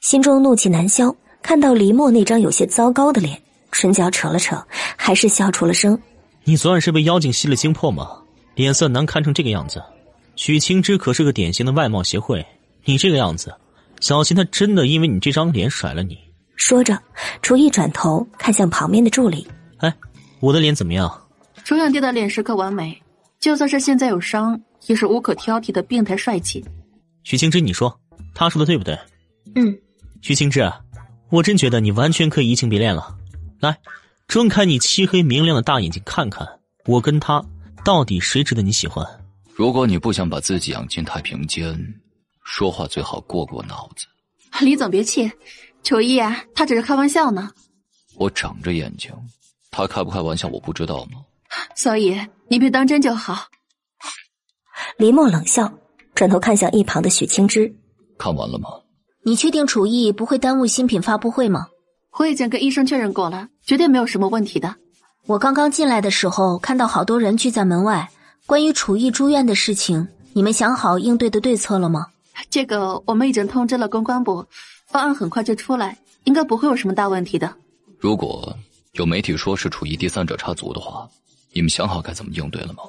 心中怒气难消，看到黎墨那张有些糟糕的脸，唇角扯了扯，还是笑出了声。你昨晚是被妖精吸了精魄吗？脸色难看成这个样子。许清之可是个典型的外貌协会，你这个样子，小心他真的因为你这张脸甩了你。说着，楚艺转头看向旁边的助理。哎，我的脸怎么样？楚永帝的脸时刻完美，就算是现在有伤，也是无可挑剔的病态帅气。许清之，你说他说的对不对？嗯。徐青志，我真觉得你完全可以移情别恋了。来，睁开你漆黑明亮的大眼睛，看看我跟他到底谁值得你喜欢。如果你不想把自己养进太平间，说话最好过过脑子。李总别气，意啊、他只是开玩笑呢。我长着眼睛，他开不开玩笑我不知道吗？所以你别当真就好。林默冷笑，转头看向一旁的徐青之：“看完了吗？”你确定楚艺不会耽误新品发布会吗？我已经跟医生确认过了，绝对没有什么问题的。我刚刚进来的时候看到好多人聚在门外，关于楚艺住院的事情，你们想好应对的对策了吗？这个我们已经通知了公关部，方案很快就出来，应该不会有什么大问题的。如果有媒体说是楚艺第三者插足的话，你们想好该怎么应对了吗？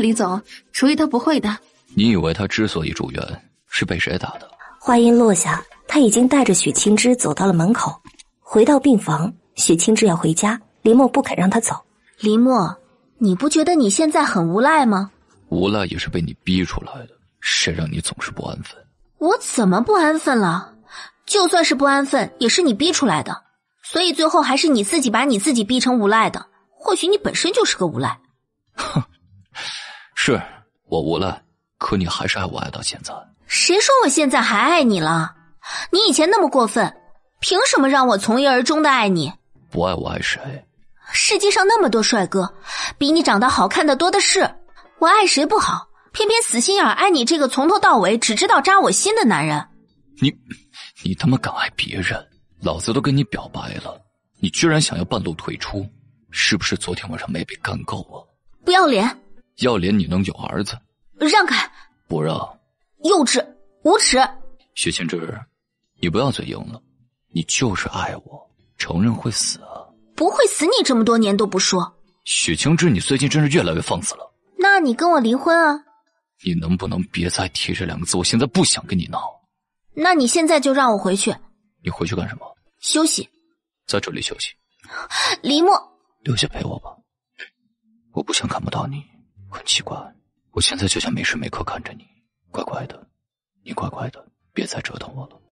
李总，楚艺他不会的。你以为他之所以住院，是被谁打的？话音落下。他已经带着许清之走到了门口。回到病房，许清之要回家，林墨不肯让他走。林墨，你不觉得你现在很无赖吗？无赖也是被你逼出来的，谁让你总是不安分？我怎么不安分了？就算是不安分，也是你逼出来的，所以最后还是你自己把你自己逼成无赖的。或许你本身就是个无赖。哼，是我无赖，可你还是爱我爱到现在。谁说我现在还爱你了？你以前那么过分，凭什么让我从一而终的爱你？不爱我爱谁？世界上那么多帅哥，比你长得好看的多的是，我爱谁不好，偏偏死心眼爱你这个从头到尾只知道扎我心的男人。你，你他妈敢爱别人？老子都跟你表白了，你居然想要半路退出，是不是昨天晚上没被干够啊？不要脸！要脸你能有儿子？让开！不让！幼稚，无耻！薛千之。你不要嘴硬了，你就是爱我，承认会死啊！不会死，你这么多年都不说。许清之，你最近真是越来越放肆了。那你跟我离婚啊！你能不能别再提这两个字？我现在不想跟你闹。那你现在就让我回去。你回去干什么？休息。在这里休息。黎墨，留下陪我吧。我不想看不到你。很奇怪，我现在就想没时没刻看着你。乖乖的，你乖乖的，别再折腾我了。